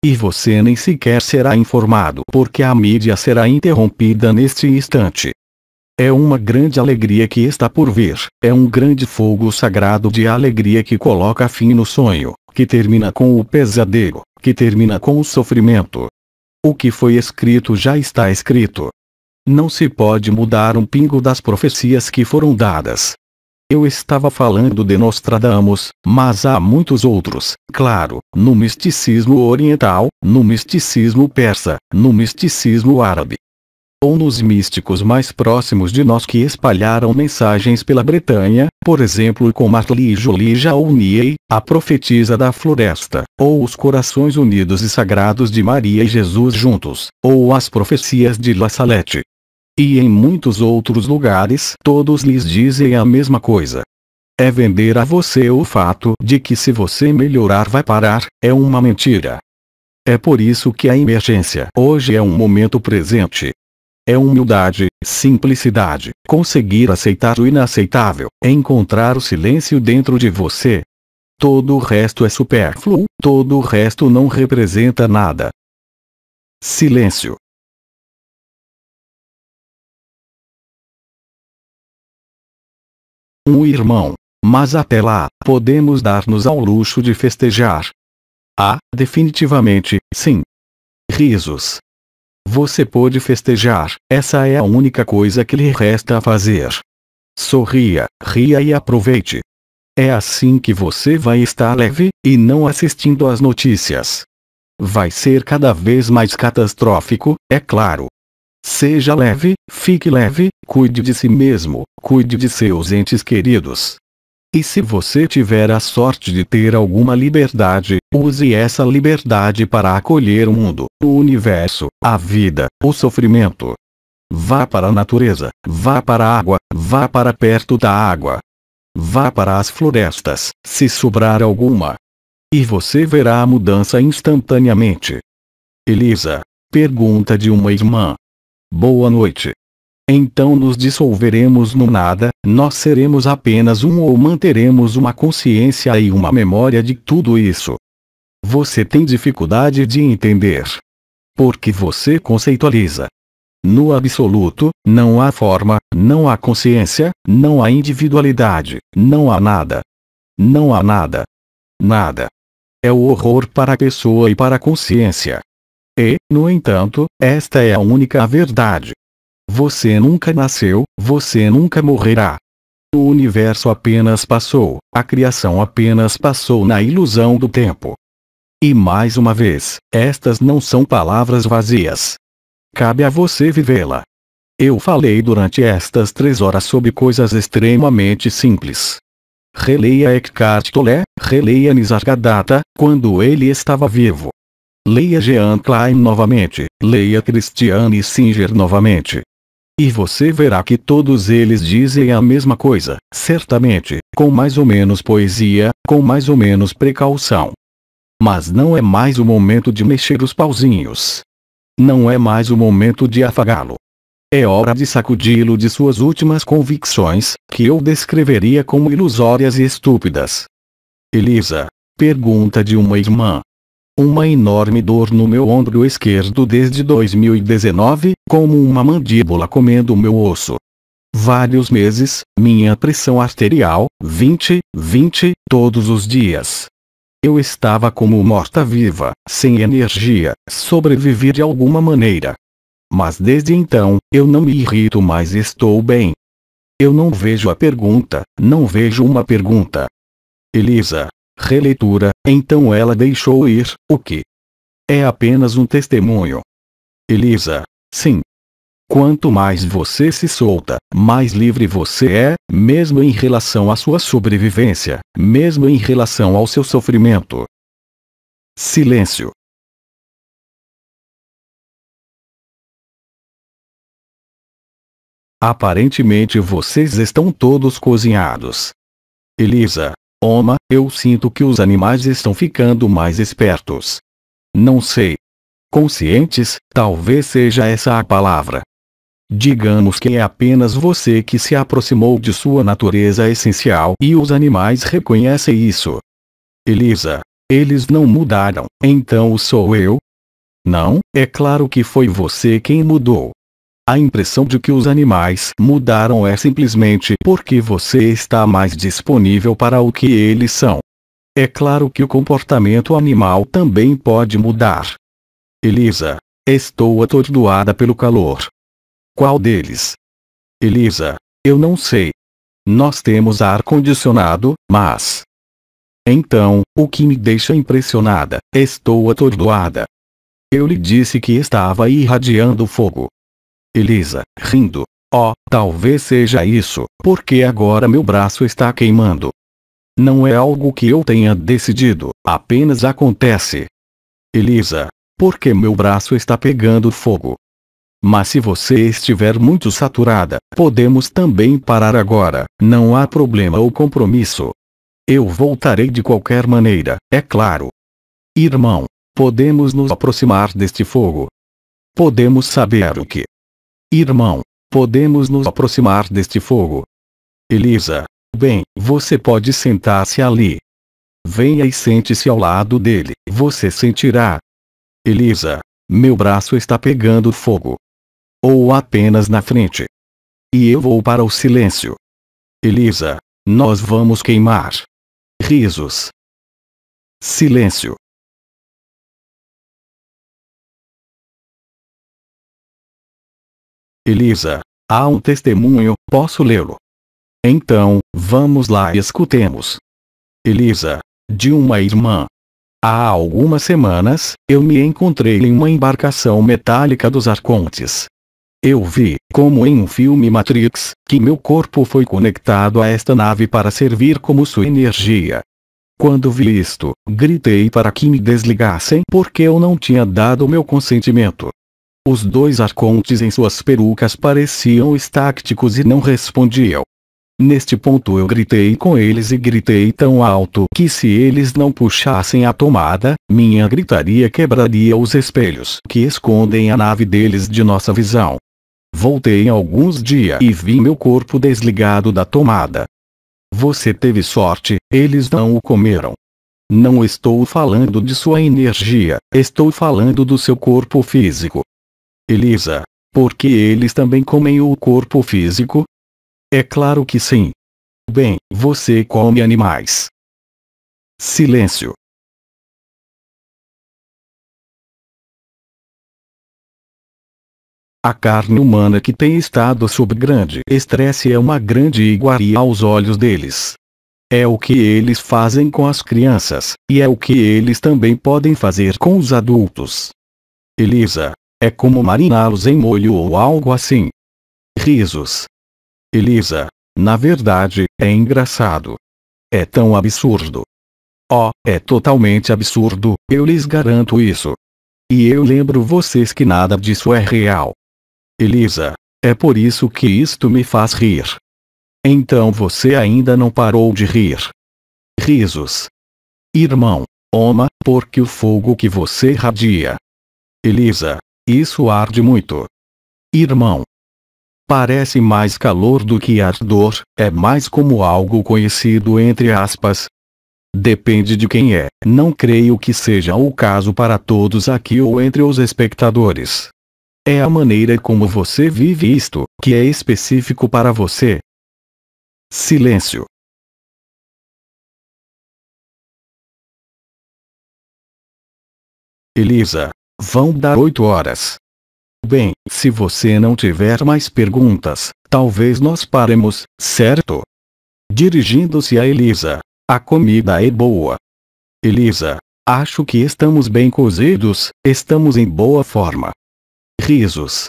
E você nem sequer será informado porque a mídia será interrompida neste instante. É uma grande alegria que está por vir, é um grande fogo sagrado de alegria que coloca fim no sonho, que termina com o pesadelo, que termina com o sofrimento. O que foi escrito já está escrito, não se pode mudar um pingo das profecias que foram dadas. Eu estava falando de Nostradamus, mas há muitos outros, claro, no misticismo oriental, no misticismo persa, no misticismo árabe ou nos místicos mais próximos de nós que espalharam mensagens pela Bretanha, por exemplo com Marli Jolija ou Niei, a profetisa da floresta, ou os corações unidos e sagrados de Maria e Jesus juntos, ou as profecias de La Salette, e em muitos outros lugares todos lhes dizem a mesma coisa. É vender a você o fato de que se você melhorar vai parar, é uma mentira. É por isso que a emergência hoje é um momento presente. É humildade, simplicidade, conseguir aceitar o inaceitável, encontrar o silêncio dentro de você. Todo o resto é supérfluo, todo o resto não representa nada. Silêncio. um irmão. Mas até lá, podemos dar-nos ao luxo de festejar. Ah, definitivamente, sim. Risos. Você pode festejar, essa é a única coisa que lhe resta a fazer. Sorria, ria e aproveite. É assim que você vai estar leve, e não assistindo às notícias. Vai ser cada vez mais catastrófico, é claro, Seja leve, fique leve, cuide de si mesmo, cuide de seus entes queridos. E se você tiver a sorte de ter alguma liberdade, use essa liberdade para acolher o mundo, o universo, a vida, o sofrimento. Vá para a natureza, vá para a água, vá para perto da água. Vá para as florestas, se sobrar alguma. E você verá a mudança instantaneamente. Elisa, pergunta de uma irmã. Boa noite. Então nos dissolveremos no nada, nós seremos apenas um ou manteremos uma consciência e uma memória de tudo isso. Você tem dificuldade de entender. Porque você conceitualiza. No absoluto, não há forma, não há consciência, não há individualidade, não há nada. Não há nada. Nada. É o horror para a pessoa e para a consciência. E, no entanto, esta é a única verdade. Você nunca nasceu, você nunca morrerá. O universo apenas passou, a criação apenas passou na ilusão do tempo. E mais uma vez, estas não são palavras vazias. Cabe a você vivê-la. Eu falei durante estas três horas sobre coisas extremamente simples. Releia Eckhart Tolle, releia Nisargadatta, quando ele estava vivo, Leia Jean Klein novamente, leia Christiane Singer novamente. E você verá que todos eles dizem a mesma coisa, certamente, com mais ou menos poesia, com mais ou menos precaução. Mas não é mais o momento de mexer os pauzinhos. Não é mais o momento de afagá-lo. É hora de sacudi-lo de suas últimas convicções, que eu descreveria como ilusórias e estúpidas. Elisa. Pergunta de uma irmã. Uma enorme dor no meu ombro esquerdo desde 2019, como uma mandíbula comendo meu osso. Vários meses, minha pressão arterial, 20, 20, todos os dias. Eu estava como morta-viva, sem energia, sobrevivi de alguma maneira. Mas desde então, eu não me irrito mais estou bem. Eu não vejo a pergunta, não vejo uma pergunta. Elisa, releitura, então ela deixou ir, o que? É apenas um testemunho. Elisa, sim. Quanto mais você se solta, mais livre você é, mesmo em relação à sua sobrevivência, mesmo em relação ao seu sofrimento. Silêncio. Aparentemente vocês estão todos cozinhados. Elisa, Oma, eu sinto que os animais estão ficando mais espertos. Não sei. Conscientes, talvez seja essa a palavra. Digamos que é apenas você que se aproximou de sua natureza essencial e os animais reconhecem isso. Elisa, eles não mudaram, então sou eu? Não, é claro que foi você quem mudou. A impressão de que os animais mudaram é simplesmente porque você está mais disponível para o que eles são. É claro que o comportamento animal também pode mudar. Elisa, estou atordoada pelo calor. Qual deles? Elisa, eu não sei. Nós temos ar-condicionado, mas. Então, o que me deixa impressionada, estou atordoada. Eu lhe disse que estava irradiando fogo. Elisa, rindo. Oh, talvez seja isso, porque agora meu braço está queimando. Não é algo que eu tenha decidido, apenas acontece. Elisa, porque meu braço está pegando fogo. Mas se você estiver muito saturada, podemos também parar agora, não há problema ou compromisso. Eu voltarei de qualquer maneira, é claro. Irmão, podemos nos aproximar deste fogo. Podemos saber o que Irmão, podemos nos aproximar deste fogo. Elisa. Bem, você pode sentar-se ali. Venha e sente-se ao lado dele, você sentirá. Elisa. Meu braço está pegando fogo. Ou apenas na frente. E eu vou para o silêncio. Elisa. Nós vamos queimar. Risos. Silêncio. Elisa. Há um testemunho, posso lê-lo? Então, vamos lá e escutemos. Elisa. De uma irmã. Há algumas semanas, eu me encontrei em uma embarcação metálica dos Arcontes. Eu vi, como em um filme Matrix, que meu corpo foi conectado a esta nave para servir como sua energia. Quando vi isto, gritei para que me desligassem porque eu não tinha dado meu consentimento. Os dois arcontes em suas perucas pareciam estáticos e não respondiam. Neste ponto eu gritei com eles e gritei tão alto que se eles não puxassem a tomada, minha gritaria quebraria os espelhos que escondem a nave deles de nossa visão. Voltei alguns dias e vi meu corpo desligado da tomada. Você teve sorte, eles não o comeram. Não estou falando de sua energia, estou falando do seu corpo físico. Elisa, porque eles também comem o corpo físico? É claro que sim. Bem, você come animais. Silêncio. A carne humana que tem estado sob grande estresse é uma grande iguaria aos olhos deles. É o que eles fazem com as crianças, e é o que eles também podem fazer com os adultos. Elisa, é como mariná-los em molho ou algo assim. Risos. Elisa, na verdade, é engraçado. É tão absurdo. Oh, é totalmente absurdo, eu lhes garanto isso. E eu lembro vocês que nada disso é real. Elisa, é por isso que isto me faz rir. Então você ainda não parou de rir. Risos. Irmão, oma, porque o fogo que você radia. Elisa, isso arde muito. Irmão. Parece mais calor do que ardor, é mais como algo conhecido entre aspas. Depende de quem é, não creio que seja o caso para todos aqui ou entre os espectadores. É a maneira como você vive isto, que é específico para você. Silêncio. Elisa. Vão dar 8 horas. Bem, se você não tiver mais perguntas, talvez nós paremos, certo? Dirigindo-se a Elisa. A comida é boa. Elisa, acho que estamos bem cozidos, estamos em boa forma. Risos.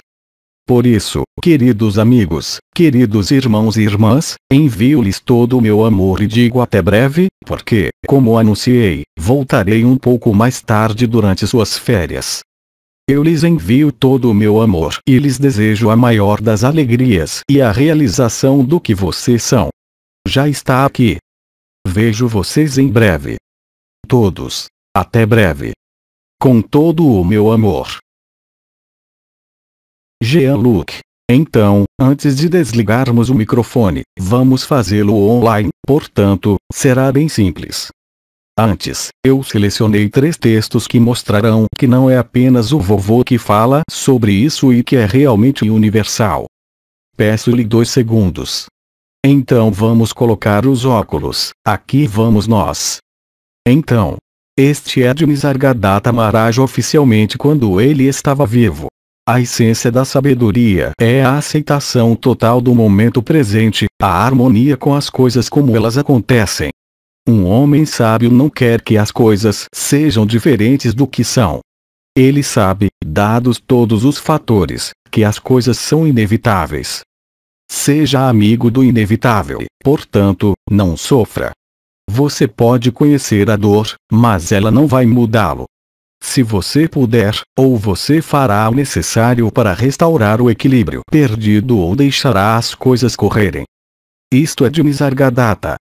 Por isso, queridos amigos, queridos irmãos e irmãs, envio-lhes todo o meu amor e digo até breve, porque, como anunciei, voltarei um pouco mais tarde durante suas férias. Eu lhes envio todo o meu amor e lhes desejo a maior das alegrias e a realização do que vocês são. Já está aqui. Vejo vocês em breve. Todos. Até breve. Com todo o meu amor. Jean-Luc. Então, antes de desligarmos o microfone, vamos fazê-lo online, portanto, será bem simples. Antes, eu selecionei três textos que mostrarão que não é apenas o vovô que fala sobre isso e que é realmente universal. Peço-lhe dois segundos. Então vamos colocar os óculos, aqui vamos nós. Então, este é de Nisargadatta Maharaj oficialmente quando ele estava vivo. A essência da sabedoria é a aceitação total do momento presente, a harmonia com as coisas como elas acontecem. Um homem sábio não quer que as coisas sejam diferentes do que são. Ele sabe, dados todos os fatores, que as coisas são inevitáveis. Seja amigo do inevitável, portanto, não sofra. Você pode conhecer a dor, mas ela não vai mudá-lo. Se você puder, ou você fará o necessário para restaurar o equilíbrio perdido ou deixará as coisas correrem. Isto é de Nisargadatta.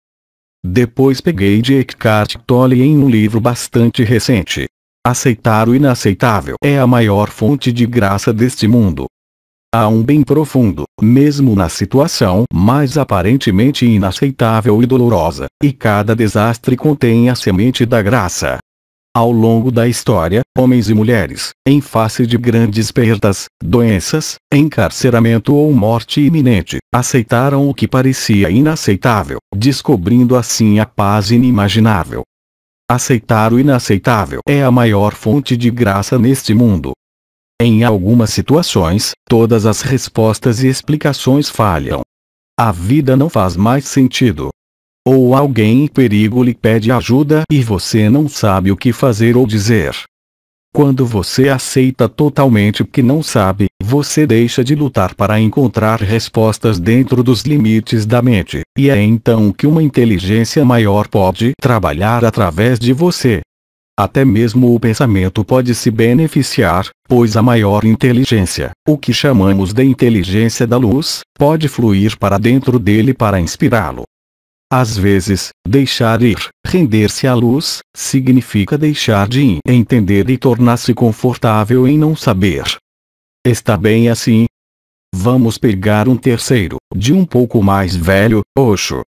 Depois peguei de Eckhart Tolle em um livro bastante recente. Aceitar o inaceitável é a maior fonte de graça deste mundo. Há um bem profundo, mesmo na situação mais aparentemente inaceitável e dolorosa, e cada desastre contém a semente da graça ao longo da história, homens e mulheres, em face de grandes perdas, doenças, encarceramento ou morte iminente, aceitaram o que parecia inaceitável, descobrindo assim a paz inimaginável. Aceitar o inaceitável é a maior fonte de graça neste mundo. Em algumas situações, todas as respostas e explicações falham. A vida não faz mais sentido, ou alguém em perigo lhe pede ajuda e você não sabe o que fazer ou dizer. Quando você aceita totalmente que não sabe, você deixa de lutar para encontrar respostas dentro dos limites da mente, e é então que uma inteligência maior pode trabalhar através de você. Até mesmo o pensamento pode se beneficiar, pois a maior inteligência, o que chamamos de inteligência da luz, pode fluir para dentro dele para inspirá-lo, às vezes, deixar ir, render-se à luz, significa deixar de entender e tornar-se confortável em não saber. Está bem assim? Vamos pegar um terceiro, de um pouco mais velho, Oxo.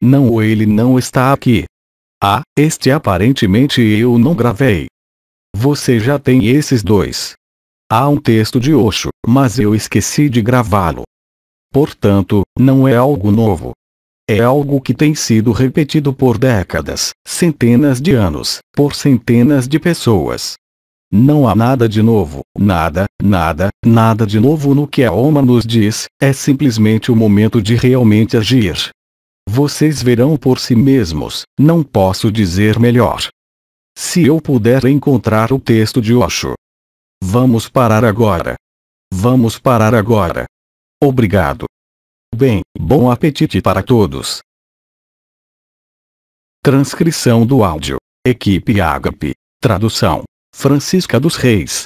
Não, ele não está aqui. Ah, este aparentemente eu não gravei. Você já tem esses dois. Há um texto de Oxo, mas eu esqueci de gravá-lo. Portanto, não é algo novo é algo que tem sido repetido por décadas, centenas de anos, por centenas de pessoas. Não há nada de novo, nada, nada, nada de novo no que a alma nos diz, é simplesmente o momento de realmente agir. Vocês verão por si mesmos, não posso dizer melhor. Se eu puder encontrar o texto de Osho. Vamos parar agora. Vamos parar agora. Obrigado. Bem, bom apetite para todos. Transcrição do áudio. Equipe Agape, Tradução. Francisca dos Reis.